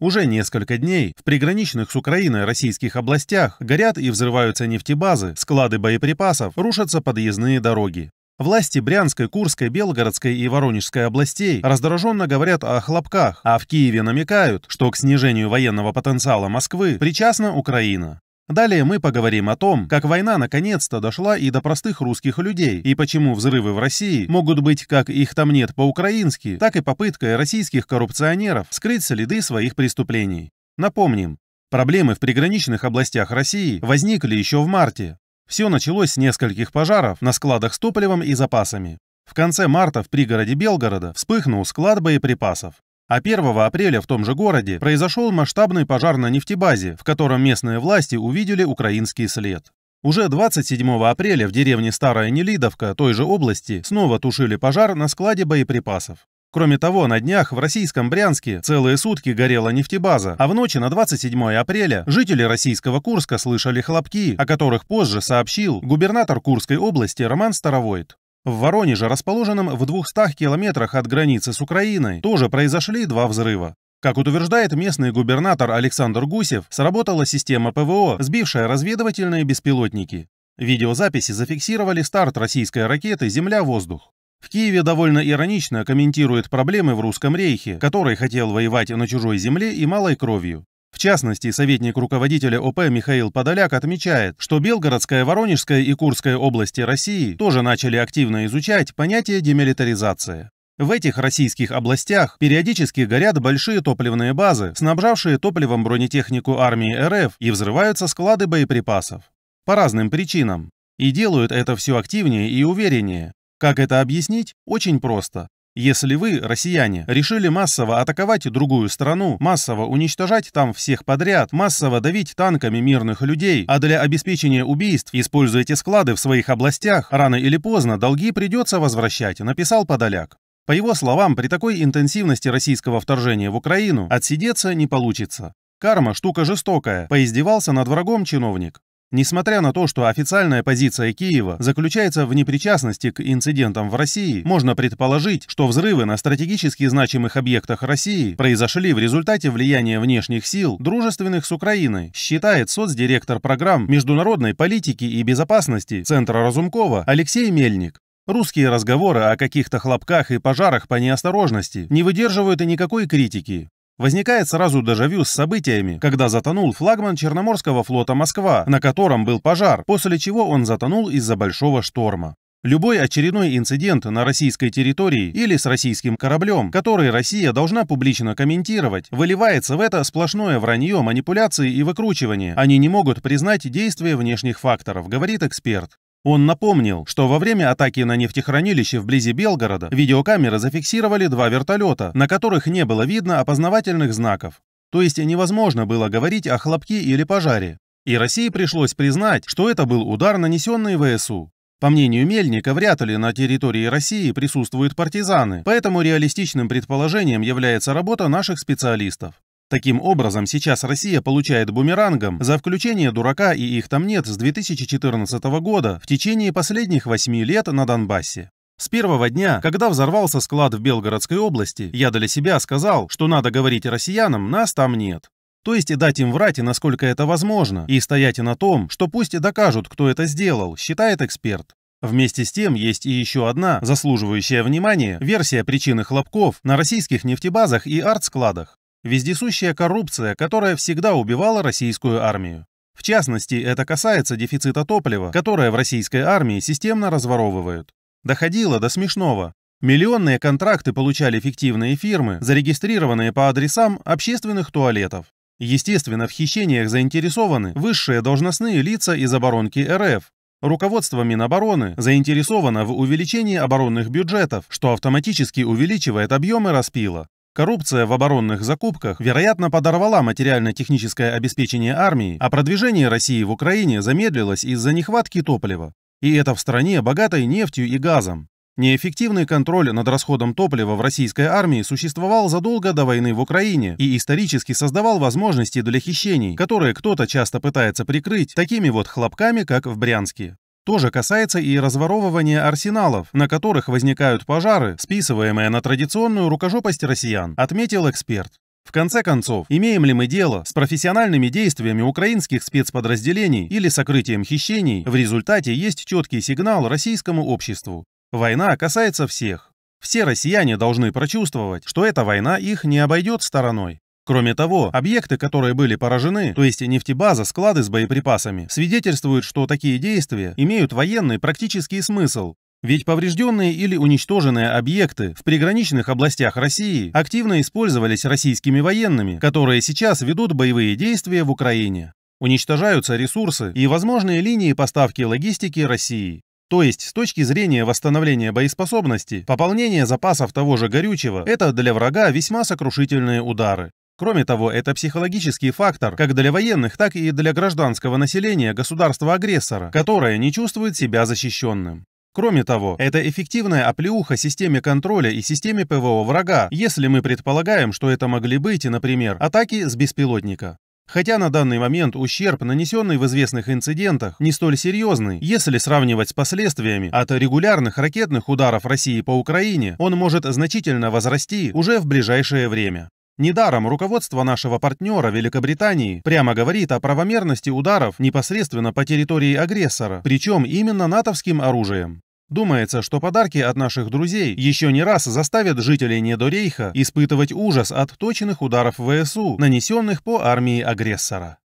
Уже несколько дней в приграничных с Украиной российских областях горят и взрываются нефтебазы, склады боеприпасов, рушатся подъездные дороги. Власти Брянской, Курской, Белгородской и Воронежской областей раздраженно говорят о хлопках, а в Киеве намекают, что к снижению военного потенциала Москвы причастна Украина. Далее мы поговорим о том, как война наконец-то дошла и до простых русских людей, и почему взрывы в России могут быть как их там нет по-украински, так и попыткой российских коррупционеров скрыть следы своих преступлений. Напомним, проблемы в приграничных областях России возникли еще в марте. Все началось с нескольких пожаров на складах с топливом и запасами. В конце марта в пригороде Белгорода вспыхнул склад боеприпасов. А 1 апреля в том же городе произошел масштабный пожар на нефтебазе, в котором местные власти увидели украинский след. Уже 27 апреля в деревне Старая Нелидовка той же области снова тушили пожар на складе боеприпасов. Кроме того, на днях в российском Брянске целые сутки горела нефтебаза, а в ночи на 27 апреля жители российского Курска слышали хлопки, о которых позже сообщил губернатор Курской области Роман Старовойт. В Воронеже, расположенном в 200 километрах от границы с Украиной, тоже произошли два взрыва. Как утверждает местный губернатор Александр Гусев, сработала система ПВО, сбившая разведывательные беспилотники. Видеозаписи зафиксировали старт российской ракеты «Земля-воздух». В Киеве довольно иронично комментирует проблемы в русском рейхе, который хотел воевать на чужой земле и малой кровью. В частности, советник руководителя ОП Михаил Подоляк отмечает, что Белгородская, Воронежская и Курская области России тоже начали активно изучать понятие демилитаризации. В этих российских областях периодически горят большие топливные базы, снабжавшие топливом бронетехнику армии РФ, и взрываются склады боеприпасов. По разным причинам. И делают это все активнее и увереннее. Как это объяснить? Очень просто. Если вы, россияне, решили массово атаковать другую страну, массово уничтожать там всех подряд, массово давить танками мирных людей, а для обеспечения убийств используете склады в своих областях, рано или поздно долги придется возвращать, написал Подоляк. По его словам, при такой интенсивности российского вторжения в Украину отсидеться не получится. Карма – штука жестокая, поиздевался над врагом чиновник. Несмотря на то, что официальная позиция Киева заключается в непричастности к инцидентам в России, можно предположить, что взрывы на стратегически значимых объектах России произошли в результате влияния внешних сил, дружественных с Украиной, считает соцдиректор программ международной политики и безопасности Центра Разумкова Алексей Мельник. Русские разговоры о каких-то хлопках и пожарах по неосторожности не выдерживают и никакой критики. Возникает сразу дежавю с событиями, когда затонул флагман Черноморского флота «Москва», на котором был пожар, после чего он затонул из-за большого шторма. Любой очередной инцидент на российской территории или с российским кораблем, который Россия должна публично комментировать, выливается в это сплошное вранье, манипуляции и выкручивание. Они не могут признать действия внешних факторов, говорит эксперт. Он напомнил, что во время атаки на нефтехранилище вблизи Белгорода видеокамеры зафиксировали два вертолета, на которых не было видно опознавательных знаков. То есть невозможно было говорить о хлопке или пожаре. И России пришлось признать, что это был удар, нанесенный ВСУ. По мнению Мельника, вряд ли на территории России присутствуют партизаны, поэтому реалистичным предположением является работа наших специалистов. Таким образом, сейчас Россия получает бумерангом за включение дурака и их там нет с 2014 года в течение последних восьми лет на Донбассе. С первого дня, когда взорвался склад в Белгородской области, я для себя сказал, что надо говорить россиянам, нас там нет. То есть дать им врать, насколько это возможно, и стоять на том, что пусть докажут, кто это сделал, считает эксперт. Вместе с тем есть и еще одна, заслуживающая внимания, версия причины хлопков на российских нефтебазах и артскладах. Вездесущая коррупция, которая всегда убивала российскую армию. В частности, это касается дефицита топлива, которое в российской армии системно разворовывают. Доходило до смешного. Миллионные контракты получали фиктивные фирмы, зарегистрированные по адресам общественных туалетов. Естественно, в хищениях заинтересованы высшие должностные лица из оборонки РФ. Руководство Минобороны заинтересовано в увеличении оборонных бюджетов, что автоматически увеличивает объемы распила. Коррупция в оборонных закупках, вероятно, подорвала материально-техническое обеспечение армии, а продвижение России в Украине замедлилось из-за нехватки топлива. И это в стране, богатой нефтью и газом. Неэффективный контроль над расходом топлива в российской армии существовал задолго до войны в Украине и исторически создавал возможности для хищений, которые кто-то часто пытается прикрыть такими вот хлопками, как в Брянске тоже касается и разворовывания арсеналов, на которых возникают пожары, списываемые на традиционную рукожопость россиян, отметил эксперт. В конце концов, имеем ли мы дело с профессиональными действиями украинских спецподразделений или сокрытием хищений, в результате есть четкий сигнал российскому обществу. Война касается всех. Все россияне должны прочувствовать, что эта война их не обойдет стороной. Кроме того, объекты, которые были поражены, то есть нефтебаза, склады с боеприпасами, свидетельствуют, что такие действия имеют военный практический смысл. Ведь поврежденные или уничтоженные объекты в приграничных областях России активно использовались российскими военными, которые сейчас ведут боевые действия в Украине. Уничтожаются ресурсы и возможные линии поставки логистики России. То есть, с точки зрения восстановления боеспособности, пополнение запасов того же горючего – это для врага весьма сокрушительные удары. Кроме того, это психологический фактор как для военных, так и для гражданского населения государства-агрессора, которое не чувствует себя защищенным. Кроме того, это эффективная оплеуха системе контроля и системе ПВО врага, если мы предполагаем, что это могли быть, например, атаки с беспилотника. Хотя на данный момент ущерб, нанесенный в известных инцидентах, не столь серьезный, если сравнивать с последствиями от регулярных ракетных ударов России по Украине, он может значительно возрасти уже в ближайшее время. Недаром руководство нашего партнера Великобритании прямо говорит о правомерности ударов непосредственно по территории агрессора, причем именно натовским оружием. Думается, что подарки от наших друзей еще не раз заставят жителей Недорейха испытывать ужас от точных ударов ВСУ, нанесенных по армии агрессора.